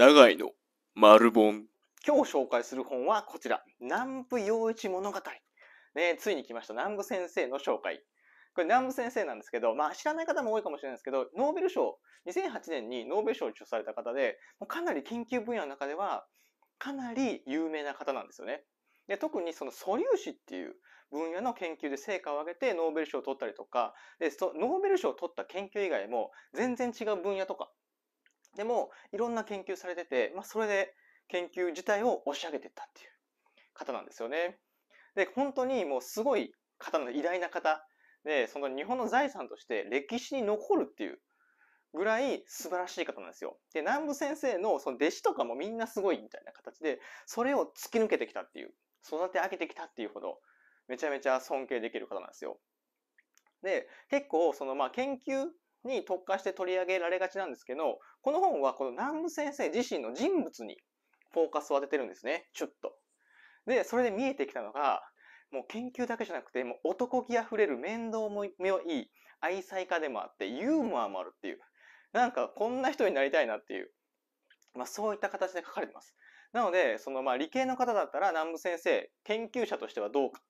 長井の丸本。今日紹介する本はこちら、南部洋一物語。ね、ついに来ました、南部先生の紹介。これ南部先生なんですけど、まあ知らない方も多いかもしれないですけど、ノーベル賞、2008年にノーベル賞を受賞された方で、もかなり研究分野の中では、かなり有名な方なんですよね。で特にその素粒子っていう分野の研究で成果を上げてノーベル賞を取ったりとかでノーベル賞を取った研究以外も全然違う分野とかでも、いろんな研究されてて、まあ、それで研究自体を押し上げていったっていう方なんですよね。で、本当にもうすごい方の偉大な方で、その日本の財産として歴史に残るっていうぐらい素晴らしい方なんですよ。で、南部先生のその弟子とかもみんなすごいみたいな形で、それを突き抜けてきたっていう、育て上げてきたっていうほど、めちゃめちゃ尊敬できる方なんですよ。で、結構そのまあ研究に特化して取り上げられがちなんですけど、この本はこの南部先生自身の人物にフォーカスを当ててるんですね。ちょっと。で、それで見えてきたのが、もう研究だけじゃなくて、もう男気あふれる面倒も良い愛妻家でもあって、ユーモアもあるっていう。なんかこんな人になりたいなっていう。まあそういった形で書かれてます。なので、そのまあ理系の方だったら南部先生、研究者としてはどうか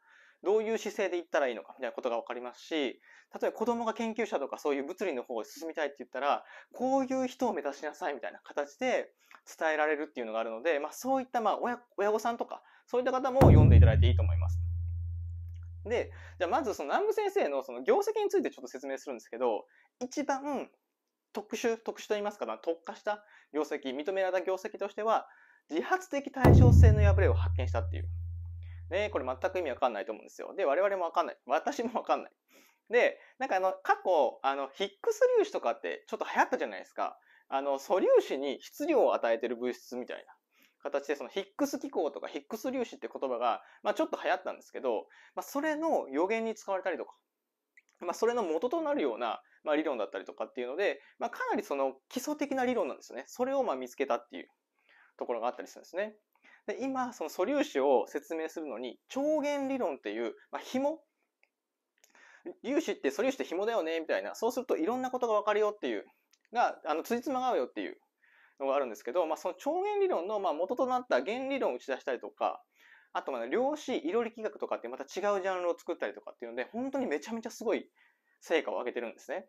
どういう姿勢で行ったらいいのかみたいなことがわかりますし、例えば子供が研究者とかそういう物理の方を進みたいって言ったら、こういう人を目指しなさいみたいな形で伝えられるっていうのがあるので、まあそういったまあ親親御さんとか、そういった方も読んでいただいていいと思います。で、じゃあまずその南部先生のその業績についてちょっと説明するんですけど、一番特殊、特殊と言いますか、まあ、特化した業績、認められた業績としては、自発的対称性の破れを発見したっていうね、これ全く意味わかんないと思うんですよ。で、我々もわかんない。私もわかんない。で、なんかあの、過去、あの、ヒックス粒子とかってちょっと流行ったじゃないですか。あの、素粒子に質量を与えてる物質みたいな形で、そのヒックス機構とかヒックス粒子って言葉が、まあちょっと流行ったんですけど、まあそれの予言に使われたりとか、まあそれの元となるような、まあ理論だったりとかっていうので、まあかなりその基礎的な理論なんですよね。それをまあ見つけたっていうところがあったりするんですね。で、今、その素粒子を説明するのに、超弦理論っていう、まあ、紐粒子って素粒子って紐だよね、みたいな。そうするといろんなことがわかるよっていう、が、あの、つじつまが合うよっていうのがあるんですけど、まあ、その超弦理論の、まあ、元となった弦理論を打ち出したりとか、あとはね、量子、色力学とかってまた違うジャンルを作ったりとかっていうので、本当にめちゃめちゃすごい成果を上げてるんですね。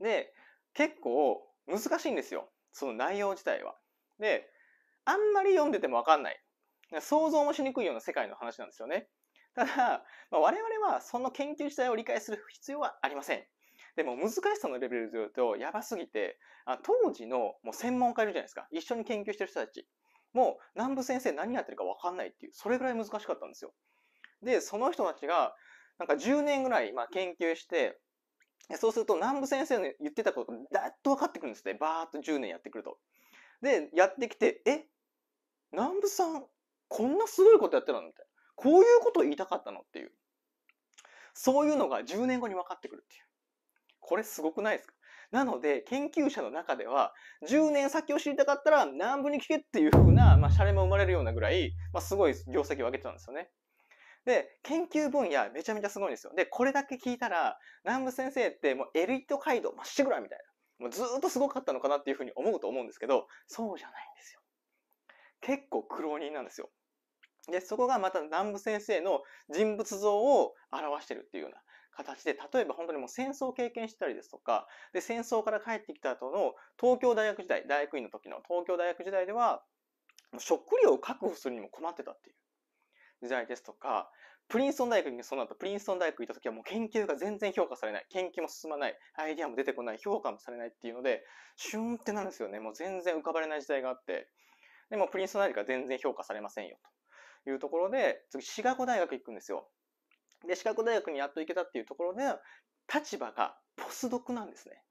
で、結構難しいんですよ。その内容自体は。で、あんまり読んでてもわかんない。想像もしにくいような世界の話なんですよね。ただ、まあ、我々はその研究自体を理解する必要はありません。でも難しさのレベルで言うとやばすぎて、当時のもう専門家いるじゃないですか。一緒に研究してる人たち。もう南部先生何やってるかわかんないっていう、それぐらい難しかったんですよ。で、その人たちがなんか10年ぐらいまあ研究して、そうすると南部先生の言ってたことがだっと分かってくるんですね。バーっと10年やってくると。で、やってきて、え南部さん、こんなすごいことやってたのみたいな。こういうことを言いたかったのっていう。そういうのが10年後に分かってくるっていう。これすごくないですかなので、研究者の中では、10年先を知りたかったら、南部に聞けっていう風な、まあ、シャレも生まれるようなぐらい、まあ、すごい業績を上げてたんですよね。で、研究分野めちゃめちゃすごいんですよ。で、これだけ聞いたら、南部先生ってもうエリート街道まっしぐらみたいな。もうずっとすごかったのかなっていうふうに思うと思うんですけど、そうじゃないんですよ。結構苦労人なんですよ。で、そこがまた南部先生の人物像を表してるっていうような形で、例えば本当にもう戦争を経験したりですとか、で、戦争から帰ってきた後の東京大学時代、大学院の時の東京大学時代では、食料を確保するにも困ってたっていう時代ですとか、プリンストン大学にその後、プリンストン大学行った時はもう研究が全然評価されない。研究も進まない。アイディアも出てこない。評価もされないっていうので、シューンってなんですよね。もう全然浮かばれない時代があって。でもプリンストン大学は全然評価されませんよというところで、次シカゴ大学行くんですよ。で、シカゴ大学にやっと行けたっていうところで、立場がポスドクなんですね。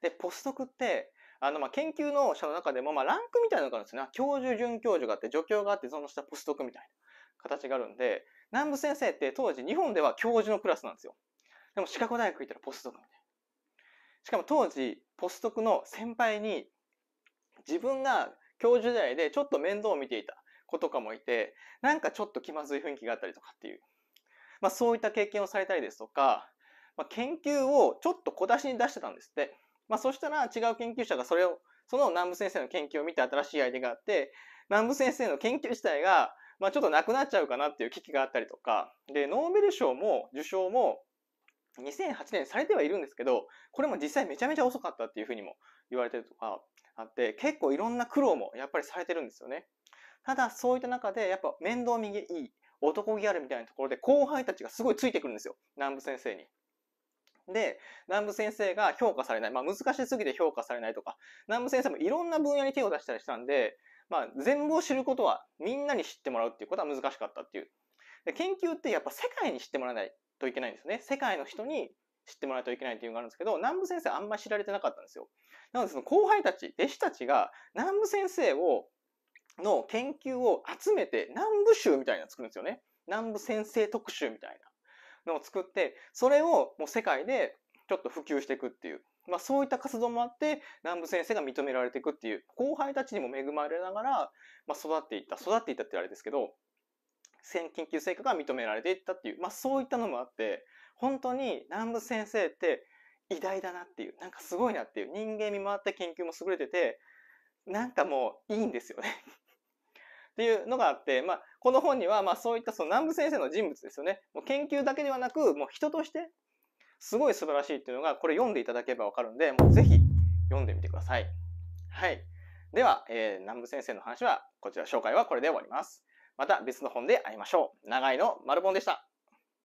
で、ポスドクって、あの、ま、研究の者の中でも、ま、ランクみたいなのがあるんですよね。教授、准教授があって、助教があって、その下ポスドクみたいな形があるんで、南部先生って当時日本では教授のクラスなんですよ。でもシカゴ大学行ったらポスドクみたいな。しかも当時、ポスドクの先輩に、自分が教授時代でちょっと面倒を見ていた子とかもいて、なんかちょっと気まずい雰囲気があったりとかっていう。まあそういった経験をされたりですとか、まあ、研究をちょっと小出しに出してたんですって。まあそしたら違う研究者がそれを、その南部先生の研究を見て新しいアイデアがあって、南部先生の研究自体が、まあちょっとなくなっちゃうかなっていう危機があったりとか、で、ノーベル賞も受賞も、2008年されてはいるんですけど、これも実際めちゃめちゃ遅かったっていうふうにも言われてるとかあって、結構いろんな苦労もやっぱりされてるんですよね。ただそういった中でやっぱ面倒見がいい男気あるみたいなところで後輩たちがすごいついてくるんですよ。南部先生に。で、南部先生が評価されない。まあ難しすぎて評価されないとか、南部先生もいろんな分野に手を出したりしたんで、まあ全部を知ることはみんなに知ってもらうっていうことは難しかったっていう。で研究ってやっぱ世界に知ってもらわないといけないんですね。世界の人に知ってもらうといけないっていうのがあるんですけど、南部先生あんま知られてなかったんですよ。なのでその後輩たち、弟子たちが南部先生を、の研究を集めて南部集みたいなの作るんですよね。南部先生特集みたいなのを作って、それをもう世界でちょっと普及していくっていう。まあそういった活動もあって、南部先生が認められていくっていう、後輩たちにも恵まれながら、まあ育っていった、育っていったってあれですけど、研究成果が認められていったっていう、まあそういったのもあって、本当に南部先生って偉大だなっていう、なんかすごいなっていう、人間見回って研究も優れてて、なんかもういいんですよね っていうのがあって、まあ、この本には、まあそういったその南部先生の人物ですよね。もう研究だけではなく、もう人としてすごい素晴らしいっていうのが、これ読んでいただければわかるんで、もうぜひ読んでみてください。はい。では、えー、南部先生の話は、こちら紹介はこれで終わります。また別の本で会いましょう。長いの丸本でした。